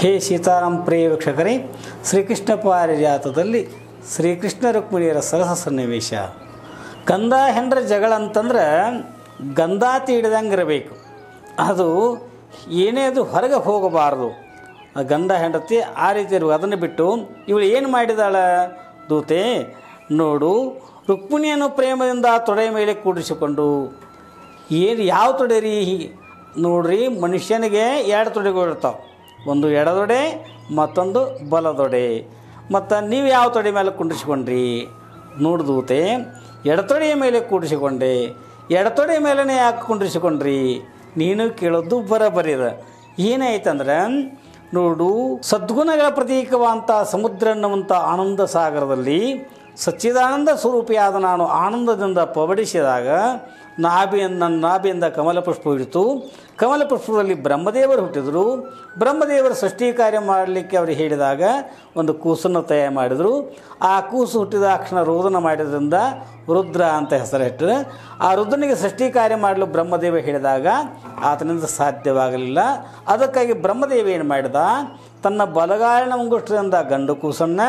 ಹೇ ಸೀತಾರಾಮ್ ಪ್ರಿಯ ವೀಕ್ಷಕರೇ ಶ್ರೀಕೃಷ್ಣ ಪಾರಿಜಾತದಲ್ಲಿ ಶ್ರೀಕೃಷ್ಣ ರುಕ್ಮಿಣಿಯರ ಸರಸ ಸನ್ನಿವೇಶ ಗಂಧ ಹೆಂಡ್ರ ಜಗಳ ಅಂತಂದ್ರೆ ಗಂಧ ತೀಡ್ದಂಗೆ ಇರಬೇಕು ಅದು ಏನೇ ಅದು ಹೊರಗೆ ಆ ಗಂಧ ಹೆಂಡತಿ ಆ ರೀತಿ ಇರುವ ಅದನ್ನು ಬಿಟ್ಟು ಇವಳು ಏನು ಮಾಡಿದಾಳೆ ದೂತೆ ನೋಡು ರುಕ್ಮಿಣಿಯನ್ನು ಪ್ರೇಮದಿಂದ ತೊಡೆಯ ಮೇಲೆ ಕೂಡಿಸಿಕೊಂಡು ಏನು ಯಾವ ತೊಡೆ ರೀ ನೋಡ್ರಿ ಮನುಷ್ಯನಿಗೆ ಎರಡು ತೊಡೆಗಳು ಇರ್ತಾವೆ ಒಂದು ಎಡದೊಡೆ ಮತ್ತೊಂದು ಬಲದೊಡೆ ಮತ್ತು ನೀವು ಯಾವ ತೊಡೆ ಮೇಲೆ ಕುಂಡಿಸ್ಕೊಂಡ್ರಿ ನೋಡಿದೂತೆ ಎಡತೊಡೆಯ ಮೇಲೆ ಕೂಡಿಸಿಕೊಂಡೆ ಎಡತೊಡೆ ಮೇಲೇ ಯಾಕೆ ಕುಂಡಿಸಿಕೊಂಡ್ರಿ ನೀನು ಕೇಳೋದು ಬರಬರಿದ ಏನಾಯ್ತಂದ್ರೆ ನೋಡು ಸದ್ಗುಣಗಳ ಪ್ರತೀಕವಾದಂಥ ಸಮುದ್ರ ಅನ್ನುವಂಥ ಆನಂದ ಸಾಗರದಲ್ಲಿ ಸಚ್ಚಿದಾನಂದ ಸ್ವರೂಪಿಯಾದ ನಾನು ಆನಂದದಿಂದ ಪವಡಿಸಿದಾಗ ನಾಭಿಯಿಂದ ನನ್ನ ನಾಭಿಯಿಂದ ಕಮಲ ಪುಷ್ಪ ಹಿಡಿತು ಕಮಲ ಬ್ರಹ್ಮದೇವರು ಹುಟ್ಟಿದರು ಬ್ರಹ್ಮದೇವರು ಸೃಷ್ಟಿ ಕಾರ್ಯ ಮಾಡಲಿಕ್ಕೆ ಅವರು ಹೇಳಿದಾಗ ಒಂದು ಕೂಸನ್ನು ತಯಾರು ಮಾಡಿದರು ಆ ಕೂಸು ಹುಟ್ಟಿದ ಹುಟ್ಟಿದಾಕ್ಷಣ ರೋದನ ಮಾಡಿದ್ರಿಂದ ರುದ್ರ ಅಂತ ಹೆಸರಿಟ್ಟರು ಆ ರುದ್ರನಿಗೆ ಸೃಷ್ಟಿ ಕಾರ್ಯ ಮಾಡಲು ಬ್ರಹ್ಮದೇವ ಹೇಳಿದಾಗ ಆತನಿಂದ ಸಾಧ್ಯವಾಗಲಿಲ್ಲ ಅದಕ್ಕಾಗಿ ಬ್ರಹ್ಮದೇವ ಏನು ಮಾಡಿದ ತನ್ನ ಬಲಗಾಲಿನ ಮುಂಗುಷ್ಟದಿಂದ ಗಂಡು ಕೂಸನ್ನು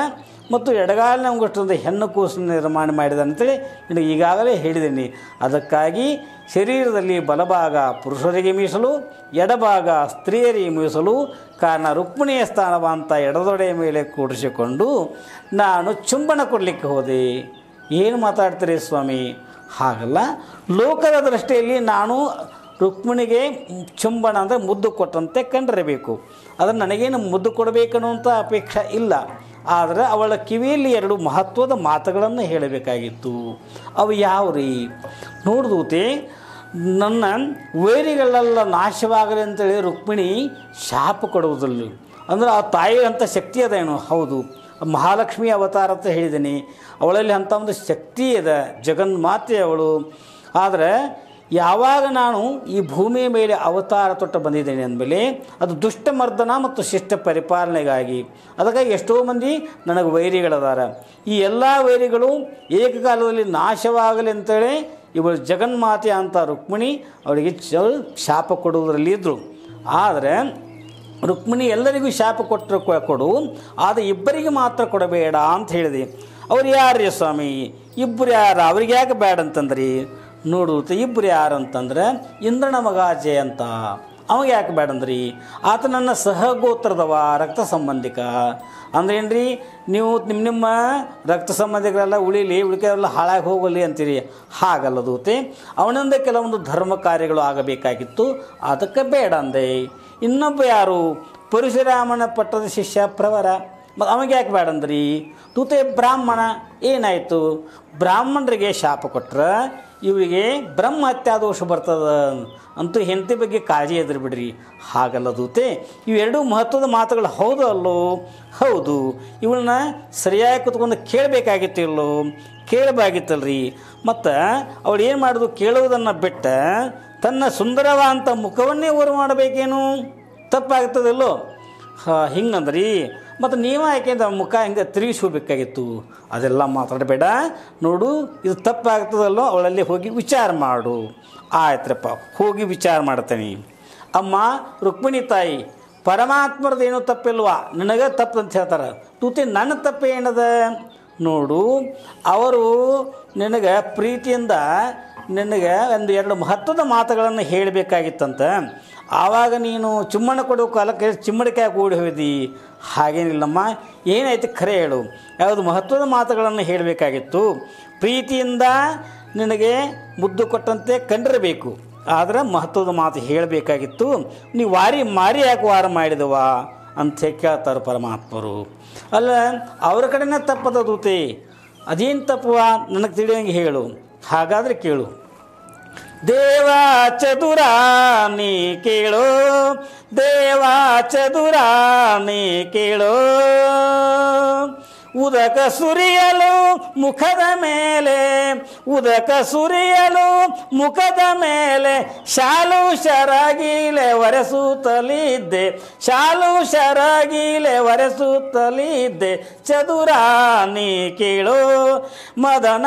ಮತ್ತು ಎಡಗಾಲಿನ ಅಂಗುಷ್ಟದ ಹೆಣ್ಣು ಕೂಸನ್ನು ನಿರ್ಮಾಣ ಮಾಡಿದೆ ಅಂತೇಳಿ ನಿನಗೆ ಈಗಾಗಲೇ ಹೇಳಿದ್ದೀನಿ ಅದಕ್ಕಾಗಿ ಶರೀರದಲ್ಲಿ ಬಲಭಾಗ ಪುರುಷರಿಗೆ ಮೀಸಲು ಎಡಭಾಗ ಸ್ತ್ರೀಯರಿಗೆ ಮೀಸಲು ಕಾರಣ ರುಕ್ಮಿಣಿಯ ಸ್ಥಾನವಂತ ಎಡದೊಡೆಯ ಮೇಲೆ ಕೂಡಿಸಿಕೊಂಡು ನಾನು ಚುಂಬನ ಕೊಡಲಿಕ್ಕೆ ಹೋದೆ ಏನು ಮಾತಾಡ್ತೀರಿ ಸ್ವಾಮಿ ಹಾಗಲ್ಲ ಲೋಕದ ದೃಷ್ಟಿಯಲ್ಲಿ ನಾನು ರುಕ್ಮಿಣಿಗೆ ಚುಂಬನ ಅಂದರೆ ಮುದ್ದು ಕೊಟ್ಟಂತೆ ಕಂಡಿರಬೇಕು ಅದನ್ನು ನನಗೇನು ಮುದ್ದು ಕೊಡಬೇಕನ್ನುವಂಥ ಅಪೇಕ್ಷೆ ಇಲ್ಲ ಆದರೆ ಅವಳ ಕಿವಿಯಲ್ಲಿ ಎರಡು ಮಹತ್ವದ ಮಾತುಗಳನ್ನು ಹೇಳಬೇಕಾಗಿತ್ತು ಅವು ಯಾವ್ರಿ ನೋಡಿದೂತೆ ನನ್ನ ವೈರಿಗಳೆಲ್ಲ ನಾಶವಾಗಲಿ ಅಂತೇಳಿ ರುಕ್ಮಿಣಿ ಶಾಪ ಕೊಡುವುದಲ್ಲಿ ಅಂದ್ರೆ ಆ ತಾಯಿ ಅಂಥ ಶಕ್ತಿ ಅದೇನು ಹೌದು ಮಹಾಲಕ್ಷ್ಮಿ ಅವತಾರ ಅಂತ ಹೇಳಿದ್ದೀನಿ ಅವಳಲ್ಲಿ ಅಂಥ ಒಂದು ಶಕ್ತಿ ಇದೆ ಜಗನ್ಮಾತೆ ಅವಳು ಆದರೆ ಯಾವಾಗ ನಾನು ಈ ಭೂಮಿಯ ಮೇಲೆ ಅವತಾರ ತೊಟ್ಟು ಬಂದಿದ್ದೇನೆ ಅಂದಮೇಲೆ ಅದು ದುಷ್ಟಮರ್ದನ ಮತ್ತು ಶಿಷ್ಟ ಪರಿಪಾಲನೆಗಾಗಿ ಅದಕ್ಕಾಗಿ ಎಷ್ಟೋ ಮಂದಿ ನನಗೆ ವೈರಿಗಳದಾರ ಈ ಎಲ್ಲ ವೈರಿಗಳು ಏಕಕಾಲದಲ್ಲಿ ನಾಶವಾಗಲಿ ಅಂತೇಳಿ ಇವಳು ಜಗನ್ಮಾತೆ ಅಂತ ರುಕ್ಮಿಣಿ ಅವರಿಗೆ ಶಾಪ ಕೊಡುವುದರಲ್ಲಿ ಇದ್ದರು ಆದರೆ ರುಕ್ಮಿಣಿ ಎಲ್ಲರಿಗೂ ಶಾಪ ಕೊಟ್ಟರು ಕೊಡು ಆದರೆ ಇಬ್ಬರಿಗೆ ಮಾತ್ರ ಕೊಡಬೇಡ ಅಂತ ಹೇಳಿದೆ ಅವ್ರು ಯಾರ್ರೀ ಸ್ವಾಮಿ ಇಬ್ಬರು ಯಾರು ಅವ್ರಿಗೆ ಯಾಕೆ ಬೇಡ ಅಂತಂದ್ರಿ ನೋಡು ಇಬ್ಬರು ಅಂತಂದ್ರೆ ಇಂದ್ರನ ಮಗ ಅಜಯ್ ಅಂತ ಅವಾಗ ಯಾಕೆ ಬೇಡಂದ್ರಿ ಆತ ನನ್ನ ಸಹಗೋತ್ರದವ ರಕ್ತ ಸಂಬಂಧಿಕ ಅಂದ್ರೇನ್ರಿ ನೀವು ನಿಮ್ಮ ನಿಮ್ಮ ರಕ್ತ ಸಂಬಂಧಿಕರೆಲ್ಲ ಉಳಿಲಿ ಉಳಿಕೆಲ್ಲ ಹಾಳಾಗಿ ಹೋಗಲಿ ಅಂತೀರಿ ಹಾಗಲ್ಲ ದೂತೆ ಅವನಿಂದ ಕೆಲವೊಂದು ಧರ್ಮ ಕಾರ್ಯಗಳು ಆಗಬೇಕಾಗಿತ್ತು ಅದಕ್ಕೆ ಬೇಡ ಅಂದೆ ಇನ್ನೊಬ್ಬ ಯಾರು ಪರಶುರಾಮನ ಪಟ್ಟದ ಶಿಷ್ಯ ಪ್ರವರ ಮತ್ತು ಅವಾಗ ಯಾಕೆ ಬೇಡಂದ್ರಿ ದೂತೆ ಬ್ರಾಹ್ಮಣ ಏನಾಯಿತು ಬ್ರಾಹ್ಮಣರಿಗೆ ಶಾಪ ಕೊಟ್ರ ಇವರಿಗೆ ಬ್ರಹ್ಮ ದೋಷ ಬರ್ತದ ಅಂತೂ ಹೆಂಡತಿ ಬಗ್ಗೆ ಕಾಳಜಿ ಎದ್ರು ಬಿಡ್ರಿ ಹಾಗಲ್ಲದೂತೆ ಇವೆರಡೂ ಮಹತ್ವದ ಮಾತುಗಳು ಹೌದು ಅಲ್ಲೋ ಹೌದು ಇವಳನ್ನ ಸರಿಯಾಗಿ ಕೂತ್ಕೊಂಡು ಕೇಳಬೇಕಾಗಿತ್ತು ಇಲ್ಲೋ ಕೇಳಬಾಗಿತ್ತಲ್ರಿ ಮತ್ತು ಅವಳು ಏನು ಮಾಡೋದು ಕೇಳುವುದನ್ನು ಬಿಟ್ಟ ತನ್ನ ಸುಂದರವಾದಂಥ ಮುಖವನ್ನೇ ಊರು ಮಾಡಬೇಕೇನು ತಪ್ಪಾಗ್ತದಲ್ಲೋ ಹಾಂ ಹಿಂಗಂದ್ರಿ ಮತ್ತು ನೀವು ಯಾಕೆಂದ್ರೆ ಮುಖ ಹಿಂಗೆ ತಿರುಗಿಸ್ಕೋಬೇಕಾಗಿತ್ತು ಅದೆಲ್ಲ ಮಾತಾಡಬೇಡ ನೋಡು ಇದು ತಪ್ಪಾಗ್ತದಲ್ಲೋ ಅವಳಲ್ಲಿ ಹೋಗಿ ವಿಚಾರ ಮಾಡು ಆಯ್ತ್ರಪ್ಪ ಹೋಗಿ ವಿಚಾರ ಮಾಡ್ತೇನೆ ಅಮ್ಮ ರುಕ್ಮಿಣಿ ತಾಯಿ ಏನೋ ತಪ್ಪಿಲ್ವಾ ನಿನಗೆ ತಪ್ಪು ಅಂತ ಹೇಳ್ತಾರೆ ತೂತಿ ನನ್ನ ತಪ್ಪು ಏನದ ನೋಡು ಅವರು ನಿನಗೆ ಪ್ರೀತಿಯಿಂದ ನಿನಗೆ ಒಂದು ಎರಡು ಮಹತ್ವದ ಮಾತುಗಳನ್ನು ಹೇಳಬೇಕಾಗಿತ್ತಂತೆ ಆವಾಗ ನೀನು ಚುಮ್ಮಣ ಕೊಡೋ ಕಾಲಕ್ಕೆ ಚಿಮ್ಮಡಿಕಾಯಿ ಕೂಡಿ ಹೋಯ್ದಿ ಹಾಗೇನಿಲ್ಲಮ್ಮ ಏನಾಯ್ತು ಖರೆ ಹೇಳು ಯಾವುದು ಮಹತ್ವದ ಮಾತುಗಳನ್ನು ಹೇಳಬೇಕಾಗಿತ್ತು ಪ್ರೀತಿಯಿಂದ ನಿನಗೆ ಮುದ್ದು ಕೊಟ್ಟಂತೆ ಕಂಡಿರಬೇಕು ಆದರೆ ಮಹತ್ವದ ಮಾತು ಹೇಳಬೇಕಾಗಿತ್ತು ನೀವು ವಾರಿ ಮಾರಿ ಯಾಕೆ ವಾರ ಮಾಡಿದವ ಅಂತ ಕೇಳ್ತಾರೆ ಪರಮಾತ್ಮರು ಅಲ್ಲ ಅವರ ಕಡೆನೇ ತಪ್ಪದ ದೂತೆ ಅದೇನು ತಪ್ಪುವ ನನಗೆ ತಿಳಿಯಂಗೆ ಹೇಳು ಹಾಗಾದರೆ ಕೇಳು ದೇವಾ ಚದುರ ನೀ ಕೇಳೋ ದೇವಾ ಚದುರ ನೀ ಕೇಳೋ ಉದಕ ಸುರಿಯಲು ಮುಖದ ಮೇಲೆ ಉದಕ ಸುರಿಯಲು ಮುಖದ ಮೇಲೆ ಶಾಲು ಶರಗಿಲೆ ಒರೆಸುತ್ತಲಿದ್ದೆ ಶಾಲು ಶರಗಿಲೆ ಒರೆಸುತ್ತಲಿದ್ದೆ ನೀ ಕೇಳೋ ಮದನ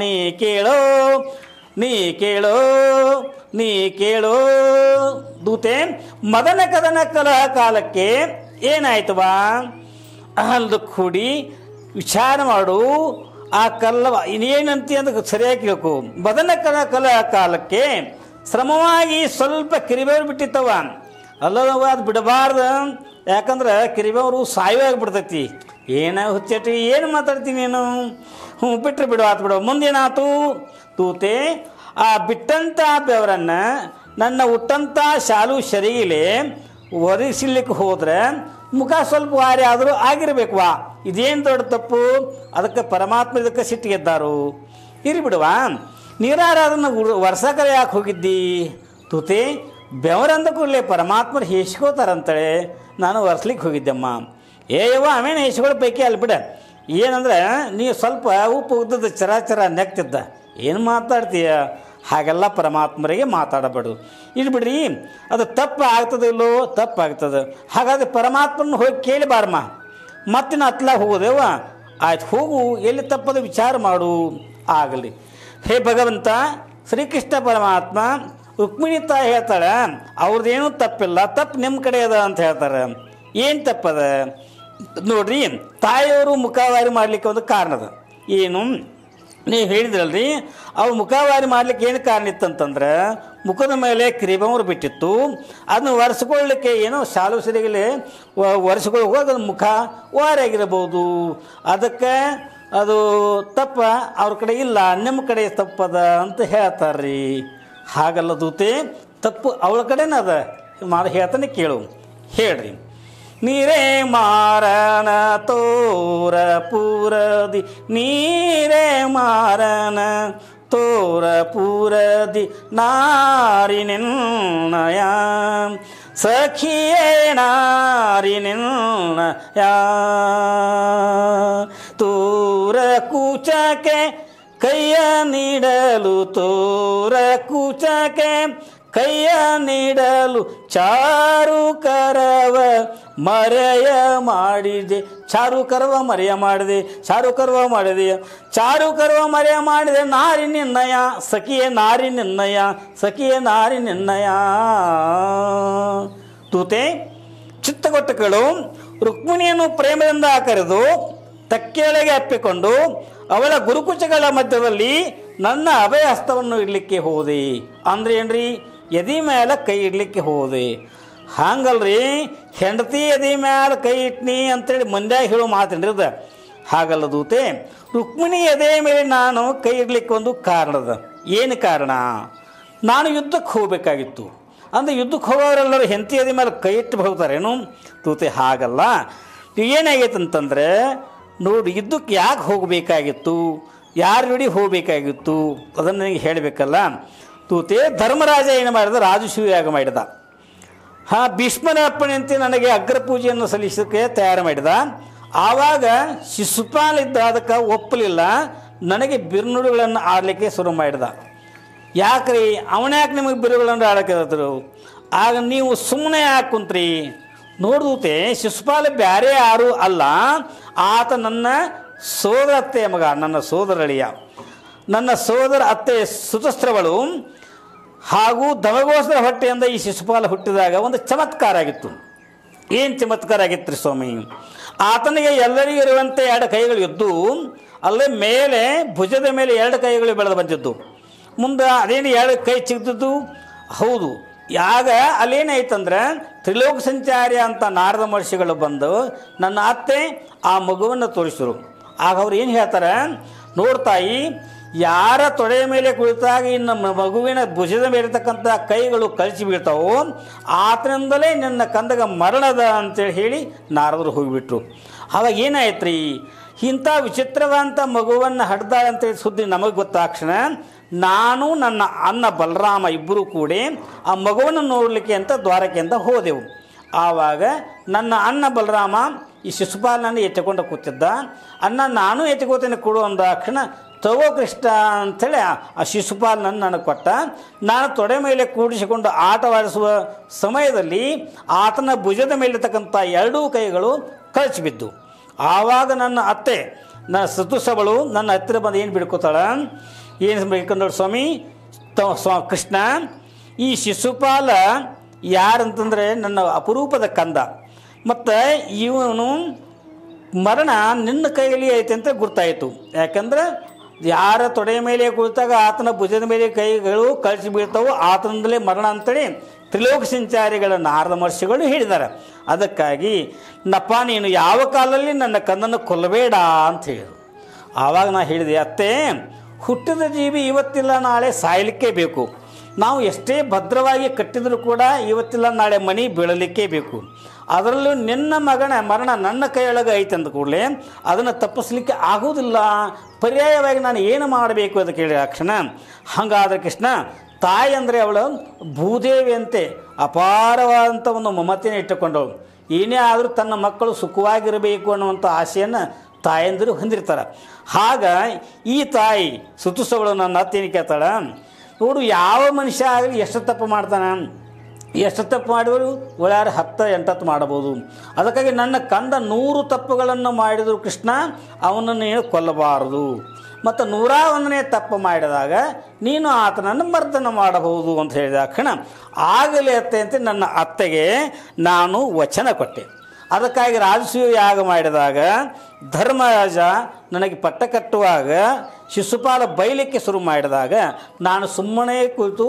ನೀ ಕೇಳೋ ನೀ ಕೇಳೋ ನೀ ಕೇಳೋ ದೂತೆ ಮದನ ಕದನ ಕಲಹ ಕಾಲಕ್ಕೆ ಏನಾಯ್ತವ ಬಾ ಕೂಡಿ ವಿಚಾರ ಮಾಡು ಆ ಕಲ್ಲವ ಇನ್ನೇನಂತಿ ಅಂತ ಸರಿಯಾಗಿ ಕೇಳ್ಕು ಮದನ ಕಲ ಕಲಹ ಕಾಲಕ್ಕೆ ಶ್ರಮವಾಗಿ ಸ್ವಲ್ಪ ಕಿರಿಬೇರು ಬಿಟ್ಟಿತ್ತವ ಅಲ್ಲದವ ಅದು ಬಿಡಬಾರ್ದು ಯಾಕಂದ್ರೆ ಕಿರಿಬೇವರು ಸಾಯುವೆ ಆಗ್ಬಿಡ್ತೈತಿ ಏನ ಹುಚ್ಚಟ್ಟಿ ಏನು ಮಾತಾಡ್ತೀನಿ ನೀನು ಹ್ಞೂ ಬಿಟ್ಟರೆ ಬಿಡು ಆತು ಬಿಡು ಮುಂದೇನಾತು ತೂತೆ ಆ ಬಿಟ್ಟಂಥ ಬೆವರನ್ನು ನನ್ನ ಹುಟ್ಟಂಥ ಶಾಲು ಶರೀಲೆ ಒರಿಸಲಿಕ್ಕೆ ಹೋದ್ರೆ ಮುಖ ಸ್ವಲ್ಪ ವಾರಿ ಆದರೂ ಆಗಿರಬೇಕು ವಾ ಇದೇನು ದೊಡ್ಡ ತಪ್ಪು ಅದಕ್ಕೆ ಪರಮಾತ್ಮ ಇದಕ್ಕೆ ಸಿಟ್ಟಿಗೆದ್ದಾರು ಇರಿ ಬಿಡುವಾ ನೀರಾರ ಅದನ್ನು ವರ್ಷಕರ ಯಾಕೆ ಹೋಗಿದ್ದಿ ತೂತೆ ಬೆವರಂದ ಕೂಡಲೇ ಪರಮಾತ್ಮರು ಹೇಸ್ಕೋತಾರಂತೇಳಿ ನಾನು ಒರೆಸ್ಲಿಕ್ಕೆ ಹೋಗಿದ್ದೆಮ್ಮ ಏಯವ್ವ ಆಮೇಲೆ ಹೇಸ್ಕೊಳ್ಳೋ ಪೈಕಿ ಅಲ್ಲಿ ಬಿಡ ಏನಂದ್ರೆ ನೀವು ಸ್ವಲ್ಪ ಉಪ್ಪು ಉದ್ದದ ಚರಾಚರ ನೆಕ್ತಿದ್ದ ಏನು ಮಾತಾಡ್ತೀಯ ಹಾಗೆಲ್ಲ ಪರಮಾತ್ಮರಿಗೆ ಮಾತಾಡಬೇಡು ಇದು ಬಿಡ್ರಿ ಅದು ತಪ್ಪು ಆಗ್ತದೆ ಇಲ್ಲೋ ತಪ್ಪಾಗ್ತದೆ ಹಾಗಾದ್ರೆ ಪರಮಾತ್ಮನ ಹೋಗಿ ಕೇಳಿ ಮತ್ತೆ ನಾ ಹತ್ಲಾಗ ಹೋಗೋದೇವ ಆಯ್ತು ಹೋಗು ಎಲ್ಲಿ ತಪ್ಪದ ವಿಚಾರ ಮಾಡು ಆಗಲಿ ಹೇ ಭಗವಂತ ಶ್ರೀಕೃಷ್ಣ ಪರಮಾತ್ಮ ರುಕ್ಮಿಣಿ ತಾಯಿ ಹೇಳ್ತಾಳೆ ಅವ್ರದ್ದೇನು ತಪ್ಪಿಲ್ಲ ತಪ್ಪು ನಿಮ್ಮ ಕಡೆ ಅದ ಅಂತ ಹೇಳ್ತಾರೆ ಏನು ತಪ್ಪದ ನೋಡ್ರಿ ತಾಯಿಯವರು ಮುಖಾವಾರಿ ಮಾಡಲಿಕ್ಕೆ ಒಂದು ಕಾರಣದ ಏನು ನೀವು ಹೇಳಿದ್ರಲ್ರಿ ಅವು ಮುಖವಾರಿ ಮಾಡ್ಲಿಕ್ಕೆ ಏನು ಕಾರಣ ಇತ್ತಂತಂದ್ರೆ ಮುಖದ ಮೇಲೆ ಕ್ರೀಬಮರು ಬಿಟ್ಟಿತ್ತು ಅದನ್ನು ಒರೆಸ್ಕೊಳ್ಳಿಕ್ಕೆ ಏನೋ ಶಾಲು ಸಿರಿಗಲಿ ಒರೆಸ್ಕೊಳ್ಳುವಾಗ ಅದನ್ನ ಮುಖ ವಾರಿಯಾಗಿರಬಹುದು ಅದಕ್ಕೆ ಅದು ತಪ್ಪ ಅವ್ರ ಕಡೆ ಇಲ್ಲ ನಿಮ್ಮ ಕಡೆ ತಪ್ಪದ ಅಂತ ಹೇಳ್ತಾರ್ರಿ ಹಾಗಲ್ಲ ದೂತೆ ತಪ್ಪು ಅವಳ ಕಡೆನ ಅದ ಮಾಡಿ ಹೇಳ್ತಾನೆ ಕೇಳು ಹೇಳ್ರಿ ನೀರೇ ಮಾರಣ ತೋರ ಪೂರದಿ ನೀರೇ ಮಾರಣ ತೋರ ಪೂರದಿ ನಿನ್ನಯ ಸಖಿಯೇ ನಿನ್ನಯ ತೋರ ಕೂಚಕೆ ಕೈಯ ನೀಡಲು ತೋರ ಕೂಚಕೆ ಕೈಯ ನೀಡಲು ಚಾರು ಕರವ ಮರೆಯ ಮಾಡಿದೆ ಚಾರು ಕರ್ವ ಮರೆಯ ಮಾಡಿದೆ ಚಾರು ಕರ್ವ ಮಾಡಿದೆ ಚಾರು ಕರ್ವ ಮರೆಯ ಮಾಡಿದೆ ನಾರಿ ನಿನ್ನಯ ಸಖಿಯೇ ನಾರಿ ನಿರ್ಣಯ ಸಖಿಯೇ ನಾರಿ ನಿನ್ನಯ ತೂತೆ ಚಿತ್ತಗೊಟ್ಟುಗಳು ರುಕ್ಮಿಣಿಯನ್ನು ಪ್ರೇಮದಿಂದ ಕರೆದು ತಕ್ಕೆಳಗೆ ಅಪ್ಪಿಕೊಂಡು ಅವಳ ಗುರುಕುಚಗಳ ಮಧ್ಯದಲ್ಲಿ ನನ್ನ ಅಭಯ ಹಸ್ತವನ್ನು ಇಡಲಿಕ್ಕೆ ಹೋದೆ ಅಂದ್ರೆ ಏನ್ರಿ ಎದಿ ಮೇಲೆ ಕೈ ಇಡಲಿಕ್ಕೆ ಹೋದೆ ಹಾಗಲ್ರಿ ಹೆಂಡತಿ ಎದಿ ಮ್ಯಾಲ ಕೈ ಇಟ್ನಿ ಅಂತೇಳಿ ಮಂದ್ಯಾಗ ಹೇಳೋ ಮಾತೇನ್ರಿ ಅದ ಹಾಗಲ್ಲ ದೂತೆ ರುಕ್ಮಿಣಿ ಎದೆ ಮೇಲೆ ನಾನು ಕೈ ಇಡ್ಲಿಕ್ಕೆ ಒಂದು ಕಾರಣದ ಏನು ಕಾರಣ ನಾನು ಯುದ್ಧಕ್ಕೆ ಹೋಗಬೇಕಾಗಿತ್ತು ಅಂದರೆ ಯುದ್ಧಕ್ಕೆ ಹೋಗೋರೆಲ್ಲರೂ ಹೆಂಡತಿ ಎದೆ ಮೇಲೆ ಕೈ ಇಟ್ಟು ಹೋಗ್ತಾರೇನು ದೂತೆ ಹಾಗಲ್ಲ ಏನಾಗೈತೆ ಅಂತಂದರೆ ನೋಡಿ ಯುದ್ಧಕ್ಕೆ ಯಾಕೆ ಹೋಗಬೇಕಾಗಿತ್ತು ಯಾರ ರೆಡಿ ಹೋಗಬೇಕಾಗಿತ್ತು ಅದನ್ನು ನನಗೆ ಹೇಳಬೇಕಲ್ಲ ತೂತೆ ಧರ್ಮರಾಜ ಏನು ಮಾಡಿದ ಯಾಗ ಮಾಡಿದ ಹಾ ಭೀಷ್ಮನ ಅಂತ ನನಗೆ ಅಗ್ರ ಪೂಜೆಯನ್ನು ಸಲ್ಲಿಸೋಕ್ಕೆ ತಯಾರು ಮಾಡಿದ ಆವಾಗ ಶಿಶುಪಾಲಿದ್ದ ಅದಕ್ಕೆ ಒಪ್ಪಲಿಲ್ಲ ನನಗೆ ಬಿರ್ನುಡುಗಳನ್ನು ಆಡಲಿಕ್ಕೆ ಶುರು ಮಾಡಿದ ಯಾಕ್ರಿ ಅವನ ಯಾಕೆ ನಿಮಗೆ ಬಿರುಗಳನ್ನು ಆಡೋಕೆ ಆಗ ನೀವು ಸುಮ್ಮನೆ ಯಾಕೆ ಕುಂತ್ರಿ ನೋಡಿದೂತೆ ಶಿಶುಪಾಲ ಬ್ಯಾರೆ ಯಾರು ಅಲ್ಲ ಆತ ನನ್ನ ಸೋದರ ಅತ್ತೆ ಮಗ ನನ್ನ ಸೋದರಳಿಯ ನನ್ನ ಸೋದರ ಅತ್ತೆ ಸುತಸ್ತ್ರವಳು ಹಾಗೂ ದಮಗೋಸರ ಹೊಟ್ಟೆಯಿಂದ ಈ ಶಿಶುಪಾಲ ಹುಟ್ಟಿದಾಗ ಒಂದು ಚಮತ್ಕಾರ ಆಗಿತ್ತು ಏನು ಚಮತ್ಕಾರ ಆಗಿತ್ತು ಸ್ವಾಮಿ ಆತನಿಗೆ ಎಲ್ಲರಿಗೂ ಇರುವಂತೆ ಎರಡು ಕೈಗಳು ಇದ್ದು ಅಲ್ಲೇ ಮೇಲೆ ಭುಜದ ಮೇಲೆ ಎರಡು ಕೈಗಳು ಬೆಳೆದು ಬಂದಿದ್ದು ಮುಂದೆ ಅದೇನು ಎರಡು ಕೈ ಚಿಗ್ದಿದ್ದು ಹೌದು ಯಾಗ ಅಲ್ಲೇನಾಯ್ತಂದ್ರೆ ತ್ರಿಲೋಕ ಸಂಚಾರಿ ಅಂತ ನಾರದ ಮಹರ್ಷಿಗಳು ಬಂದು ನನ್ನ ಅತ್ತೆ ಆ ಮಗುವನ್ನು ತೋರಿಸಿದರು ಆಗ ಅವ್ರು ಏನು ಹೇಳ್ತಾರೆ ನೋಡ್ತಾಯಿ ಯಾರ ತೊಡೆಯ ಮೇಲೆ ಕುಳಿತಾಗ ಇನ್ನು ಮಗುವಿನ ಭುಜದ ಮೇಲಿರ್ತಕ್ಕಂಥ ಕೈಗಳು ಕಲಸಿ ಬೀಳ್ತಾವೋ ಆತನಿಂದಲೇ ನಿನ್ನ ಕಂದಗ ಮರಣದ ಅಂತೇಳಿ ಹೇಳಿ ನಾರದರು ಹೋಗಿಬಿಟ್ರು ಆವಾಗ ಏನಾಯ್ತು ರೀ ಇಂಥ ವಿಚಿತ್ರವಾದಂಥ ಮಗುವನ್ನು ಹಡ್ದಾಳೆ ಅಂತೇಳಿ ಸುದ್ದಿ ನಮಗೆ ಗೊತ್ತಾಕ್ಷಣ ನಾನು ನನ್ನ ಅನ್ನ ಬಲರಾಮ ಇಬ್ಬರೂ ಕೂಡ ಆ ಮಗುವನ್ನು ನೋಡಲಿಕ್ಕೆ ಅಂತ ದ್ವಾರಕೆಯಿಂದ ಅಂತ ಹೋದೆವು ಆವಾಗ ನನ್ನ ಅನ್ನ ಬಲರಾಮ ಈ ಶಿಶುಪಾಲನನ್ನು ಎತ್ತಿಕೊಂಡು ಕೂತಿದ್ದ ಅನ್ನ ನಾನು ಎತ್ತಿಕೋತೇನೆ ಕೊಡು ಅಂದಾಕ್ಷಣ ತಗೋ ಕೃಷ್ಣ ಅಂಥೇಳಿ ಆ ಶಿಶುಪಾಲನನ್ನು ನನಗೆ ಕೊಟ್ಟ ನಾನು ತೊಡೆ ಮೇಲೆ ಕೂಡಿಸಿಕೊಂಡು ಆಟವಾಡಿಸುವ ಸಮಯದಲ್ಲಿ ಆತನ ಭುಜದ ಮೇಲಿರ್ತಕ್ಕಂಥ ಎರಡೂ ಕೈಗಳು ಕಳಚಿ ಬಿದ್ದು ಆವಾಗ ನನ್ನ ಅತ್ತೆ ನನ್ನ ಸತುಸಬಳು ನನ್ನ ಹತ್ತಿರ ಬಂದು ಏನು ಬಿಡ್ಕೊತಾಳೆ ಏನು ಬಿಡ್ಕೊಂಡಳು ಸ್ವಾಮಿ ಸ್ವಾ ಕೃಷ್ಣ ಈ ಶಿಶುಪಾಲ ಯಾರಂತಂದರೆ ನನ್ನ ಅಪರೂಪದ ಕಂದ ಮತ್ತು ಇವನು ಮರಣ ನಿನ್ನ ಕೈಯಲ್ಲಿ ಐತೆ ಅಂತ ಗುರ್ತಾಯಿತು ಯಾಕಂದ್ರೆ ಯಾರ ತೊಡೆಯ ಮೇಲೆ ಕುಳಿತಾಗ ಆತನ ಭುಜದ ಮೇಲೆ ಕೈಗಳು ಕಳಿಸಿ ಬೀಳ್ತಾವೋ ಆತನಿಂದಲೇ ಮರಣ ಅಂತೇಳಿ ತ್ರಿಲೋಕ ಸಂಚಾರಿಗಳ ನಾರದ ಮಹರ್ಷಿಗಳು ಹೇಳಿದ್ದಾರೆ ಅದಕ್ಕಾಗಿ ನಪ್ಪ ನೀನು ಯಾವ ಕಾಲದಲ್ಲಿ ನನ್ನ ಕಣ್ಣನ್ನು ಕೊಲ್ಲಬೇಡ ಅಂತ ಹೇಳಿದರು ಆವಾಗ ನಾನು ಹೇಳಿದೆ ಅತ್ತೆ ಹುಟ್ಟಿದ ಜೀವಿ ಇವತ್ತಿಲ್ಲ ನಾಳೆ ಸಾಯಲಿಕ್ಕೆ ಬೇಕು ನಾವು ಎಷ್ಟೇ ಭದ್ರವಾಗಿ ಕಟ್ಟಿದರೂ ಕೂಡ ಇವತ್ತಿಲ್ಲ ನಾಳೆ ಮನೆ ಬೀಳಲಿಕ್ಕೇ ಬೇಕು ಅದರಲ್ಲೂ ನಿನ್ನ ಮಗನ ಮರಣ ನನ್ನ ಕೈಯೊಳಗೆ ಐತೆ ಅಂದ ಕೂಡಲೇ ಅದನ್ನು ತಪ್ಪಿಸ್ಲಿಕ್ಕೆ ಆಗೋದಿಲ್ಲ ಪರ್ಯಾಯವಾಗಿ ನಾನು ಏನು ಮಾಡಬೇಕು ಅಂತ ಕೇಳಿದ ಅಕ್ಷಣ ಹಾಗಾದ್ರೆ ಕೃಷ್ಣ ತಾಯಿ ಅಂದರೆ ಅವಳು ಭೂದೇವಿಯಂತೆ ಅಪಾರವಾದಂಥ ಒಂದು ಮಮತೆಯನ್ನು ಇಟ್ಟುಕೊಂಡವಳು ಏನೇ ಆದರೂ ತನ್ನ ಮಕ್ಕಳು ಸುಖವಾಗಿರಬೇಕು ಅನ್ನುವಂಥ ಆಸೆಯನ್ನು ತಾಯಂದಿರು ಹೊಂದಿರ್ತಾರೆ ಆಗ ಈ ತಾಯಿ ಸುತುಸವಳು ನನ್ನ ಅತ್ತೇನು ಕೇಳ್ತಾಳೆ ನೋಡು ಯಾವ ಮನುಷ್ಯ ಆಗಲಿ ಎಷ್ಟು ತಪ್ಪು ಮಾಡ್ತಾನೆ ಎಷ್ಟು ತಪ್ಪು ಮಾಡಿದ್ರು ಒಳ್ಳೆಯ ಹತ್ತು ಎಂಟತ್ತು ಮಾಡಬಹುದು ಅದಕ್ಕಾಗಿ ನನ್ನ ಕಂದ ನೂರು ತಪ್ಪುಗಳನ್ನು ಮಾಡಿದರು ಕೃಷ್ಣ ಅವನನ್ನು ನೀನು ಕೊಲ್ಲಬಾರದು ಮತ್ತು ನೂರ ಒಂದನೇ ತಪ್ಪು ಮಾಡಿದಾಗ ನೀನು ಆತನನ್ನು ಮರ್ದನ ಮಾಡಬಹುದು ಅಂತ ಹೇಳಿದ ಕ್ಷಣ ಆಗಲಿ ಅತ್ತೆ ಅಂತ ನನ್ನ ಅತ್ತೆಗೆ ನಾನು ವಚನ ಕೊಟ್ಟೆ ಅದಕ್ಕಾಗಿ ರಾಜಸೂಯ ಯಾಗ ಮಾಡಿದಾಗ ಧರ್ಮರಾಜ ನನಗೆ ಪಟ್ಟ ಕಟ್ಟುವಾಗ ಶಿಶುಪಾಲ ಬೈಲಿಕ್ಕೆ ಶುರು ಮಾಡಿದಾಗ ನಾನು ಸುಮ್ಮನೆ ಕೂತು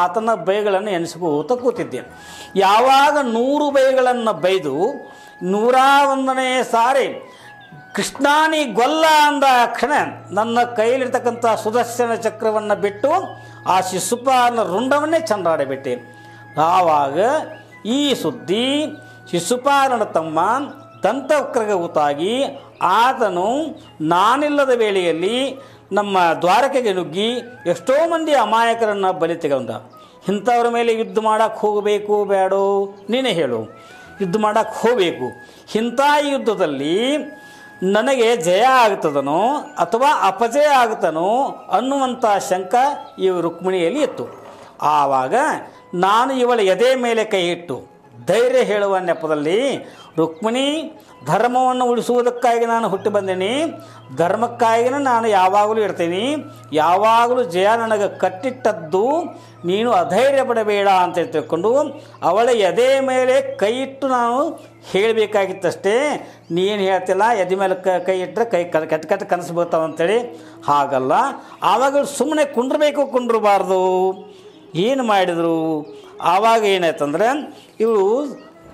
ಆತನ ಬೈಗಳನ್ನು ಎನಿಸಿಕೋತ ಕೂತಿದ್ದೆ ಯಾವಾಗ ನೂರು ಬೈಗಳನ್ನು ಬೈದು ನೂರ ಒಂದನೇ ಸಾರಿ ಕೃಷ್ಣಾನಿ ಗೊಲ್ಲ ಅಂದ ಕ್ಷಣ ನನ್ನ ಕೈಯಲ್ಲಿರ್ತಕ್ಕಂಥ ಸುದರ್ಶನ ಚಕ್ರವನ್ನು ಬಿಟ್ಟು ಆ ಶಿಶುಪಾಲನ ರುಂಡವನ್ನೇ ಚಂದಾಡಿಬಿಟ್ಟೆ ಆವಾಗ ಈ ಸುದ್ದಿ ಶಿಶುಪಾಲನ ತಮ್ಮ ತಂತಕ್ರಗತಾಗಿ ಆತನು ನಾನಿಲ್ಲದ ವೇಳೆಯಲ್ಲಿ ನಮ್ಮ ದ್ವಾರಕೆಗೆ ನುಗ್ಗಿ ಎಷ್ಟೋ ಮಂದಿ ಅಮಾಯಕರನ್ನು ಬಲಿ ತೆಗೊಂಡ ಇಂಥವ್ರ ಮೇಲೆ ಯುದ್ಧ ಮಾಡೋಕ್ಕೆ ಹೋಗಬೇಕು ಬೇಡೋ ನೀನೇ ಹೇಳು ಯುದ್ಧ ಮಾಡಕ್ಕೆ ಹೋಗಬೇಕು ಇಂಥ ಯುದ್ಧದಲ್ಲಿ ನನಗೆ ಜಯ ಆಗ್ತದನೋ ಅಥವಾ ಅಪಜಯ ಆಗ್ತನೋ ಅನ್ನುವಂಥ ಶಂಕ ಈ ರುಕ್ಮಿಣಿಯಲ್ಲಿ ಇತ್ತು ಆವಾಗ ನಾನು ಇವಳ ಎದೆ ಮೇಲೆ ಕೈ ಇಟ್ಟು ಧೈರ್ಯ ಹೇಳುವ ನೆಪದಲ್ಲಿ ರುಕ್ಮಿಣಿ ಧರ್ಮವನ್ನು ಉಳಿಸುವುದಕ್ಕಾಗಿ ನಾನು ಹುಟ್ಟಿ ಬಂದೀನಿ ಧರ್ಮಕ್ಕಾಗಿನ ನಾನು ಯಾವಾಗಲೂ ಇಡ್ತೀನಿ ಯಾವಾಗಲೂ ಜಯ ನನಗೆ ಕಟ್ಟಿಟ್ಟದ್ದು ನೀನು ಅಧೈರ್ಯ ಪಡಬೇಡ ಅಂತ ತಿಳ್ಕೊಂಡು ಅವಳ ಎದೆ ಮೇಲೆ ಕೈ ಇಟ್ಟು ನಾನು ಹೇಳಬೇಕಾಗಿತ್ತಷ್ಟೇ ನೀನು ಹೇಳ್ತಿಲ್ಲ ಎದೆ ಮೇಲೆ ಕೈ ಇಟ್ಟರೆ ಕೈ ಕೆಟ್ಟ ಕಟ್ಟ ಕನಸು ಬರ್ತಾವಂಥೇಳಿ ಹಾಗಲ್ಲ ಆವಾಗ ಸುಮ್ಮನೆ ಕುಂಡ್ರಬೇಕು ಕುಂಡ್ರಬಾರ್ದು ಏನು ಮಾಡಿದರು ಆವಾಗ ಏನಾಯ್ತಂದ್ರೆ ಇವು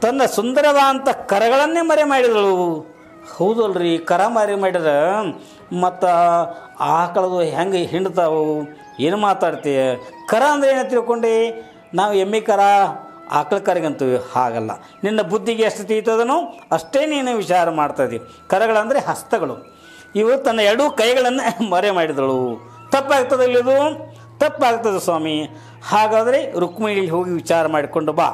ತನ್ನ ಸುಂದರವಾದಂಥ ಕರಗಳನ್ನೇ ಮರೆ ಮಾಡಿದಳು ಹೌದಲ್ರಿ ಕರ ಮಾರಿ ಮಾಡಿದ್ರೆ ಮತ್ತು ಆಕಳದು ಹೆಂಗೆ ಹಿಂಡ್ತಾವು ಏನು ಮಾತಾಡ್ತೀಯ ಕರ ಅಂದರೆ ಏನು ತಿಳ್ಕೊಂಡು ನಾವು ಎಮ್ಮೆ ಕರ ಆಕಳ ಕರಗಂತೀವಿ ಹಾಗಲ್ಲ ನಿನ್ನ ಬುದ್ಧಿಗೆ ಎಷ್ಟು ತೀತದನೋ ಅಷ್ಟೇ ನೀನು ವಿಚಾರ ಇದ್ದೀವಿ ಕರಗಳಂದರೆ ಹಸ್ತಗಳು ಇವು ತನ್ನ ಎರಡೂ ಕೈಗಳನ್ನು ಮರೆ ಮಾಡಿದಳು ತಪ್ಪಾಗ್ತದಲ್ಲಿದು ತಪ್ಪಾಗ್ತದೆ ಸ್ವಾಮಿ ಹಾಗಾದರೆ ರುಕ್ಮಿಣಿ ಹೋಗಿ ವಿಚಾರ ಮಾಡಿಕೊಂಡು ಬಾ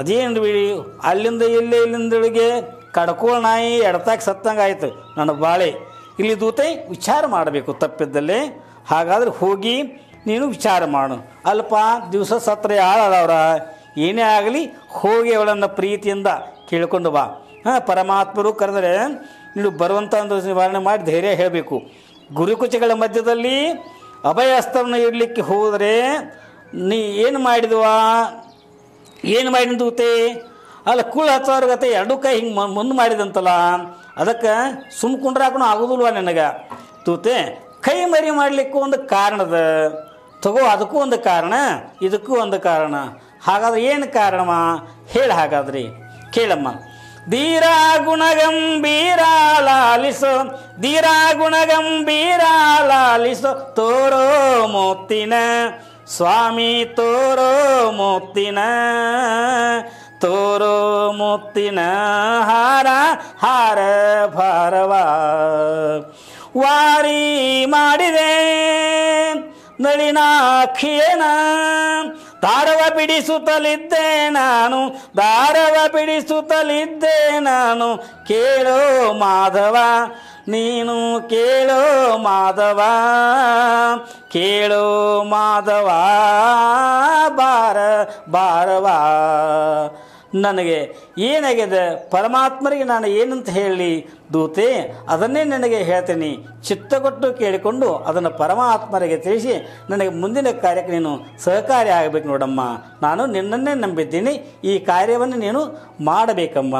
ಅದೇನು ಬಿಡಿ ಅಲ್ಲಿಂದ ಇಲ್ಲಿ ಇಲ್ಲಿಂದಳಿಗೆ ಕಡ್ಕೋಳ ನಾಯಿ ಎಡತಾಗಿ ಸತ್ತಂಗೆ ನನ್ನ ಬಾಳೆ ಇಲ್ಲಿ ದೂತೆ ವಿಚಾರ ಮಾಡಬೇಕು ತಪ್ಪಿದ್ದಲ್ಲಿ ಹಾಗಾದ್ರೆ ಹೋಗಿ ನೀನು ವಿಚಾರ ಮಾಡು ಅಲ್ಪ ದಿವಸ ಸತ್ರ ಯಾಳದವ್ರ ಏನೇ ಆಗಲಿ ಹೋಗಿ ಅವಳನ್ನು ಪ್ರೀತಿಯಿಂದ ಕೇಳ್ಕೊಂಡು ಬಾ ಹಾಂ ಪರಮಾತ್ಮರು ಕರೆದರೆ ನೀನು ಬರುವಂಥ ಒಂದು ನಿವಾರಣೆ ಮಾಡಿ ಧೈರ್ಯ ಹೇಳಬೇಕು ಗುರುಕುಚಗಳ ಮಧ್ಯದಲ್ಲಿ ಅಭಯಸ್ತವನ್ನು ಇರಲಿಕ್ಕೆ ಹೋದರೆ ನೀ ಏನು ಮಾಡಿದ್ವಾ ಏನು ಮಾಡಿದೂತೆ ಅಲ್ಲ ಕುಳ್ಳು ಹಚ್ಚೋರ ಗತೆ ಎರಡು ಕೈ ಹಿಂಗೆ ಮುಂದೆ ಮಾಡಿದಂತಲ್ಲ ಅದಕ್ಕೆ ಸುಮ್ ಹಾಕೊಂಡು ಆಗೋದಿಲ್ವ ನನಗೆ ತೂತೆ ಕೈ ಮರಿ ಮಾಡಲಿಕ್ಕೂ ಒಂದು ಕಾರಣದ ತಗೋ ಅದಕ್ಕೂ ಒಂದು ಕಾರಣ ಇದಕ್ಕೂ ಒಂದು ಕಾರಣ ಹಾಗಾದ್ರೆ ಏನು ಕಾರಣಮ್ಮ ಹೇಳಿ ಹಾಗಾದ್ರಿ ಕೇಳಮ್ಮ ಧೀರ ಗುಣಗಂಭೀರ ಲಾಲಿಸೋ ಧೀರ ಲಾಲಿಸೋ ತೋರೋ ಮೋತಿನ ಸ್ವಾಮಿ ತೋರೋ ಮೋತಿನ ತೋರೋ ಮೋತಿನ ಹಾರ ಹಾರ ಭಾರವ ವಾರಿ ಮಾಡಿದೆ ನಳಿನಾಕ್ಷಿಯನ ದಾರವ ಬಿಡಿಸುತ್ತಲಿದ್ದೆ ನಾನು ದಾರವ ಬಿಡಿಸುತ್ತಲಿದ್ದೆ ನಾನು ಕೇಳೋ ಮಾಧವ ನೀನು ಕೇಳೋ ಮಾಧವ ಕೇಳೋ ಮಾಧವ ಬಾರ ಬಾರವಾ ನನಗೆ ಏನಾಗಿದೆ ಪರಮಾತ್ಮರಿಗೆ ನಾನು ಏನಂತ ಹೇಳಿ ದೂತೆ ಅದನ್ನೇ ನನಗೆ ಹೇಳ್ತೀನಿ ಕೊಟ್ಟು ಕೇಳಿಕೊಂಡು ಅದನ್ನು ಪರಮಾತ್ಮರಿಗೆ ತಿಳಿಸಿ ನನಗೆ ಮುಂದಿನ ಕಾರ್ಯಕ್ಕೆ ನೀನು ಸಹಕಾರಿ ಆಗಬೇಕು ನೋಡಮ್ಮ ನಾನು ನಿನ್ನನ್ನೇ ನಂಬಿದ್ದೀನಿ ಈ ಕಾರ್ಯವನ್ನು ನೀನು ಮಾಡಬೇಕಮ್ಮ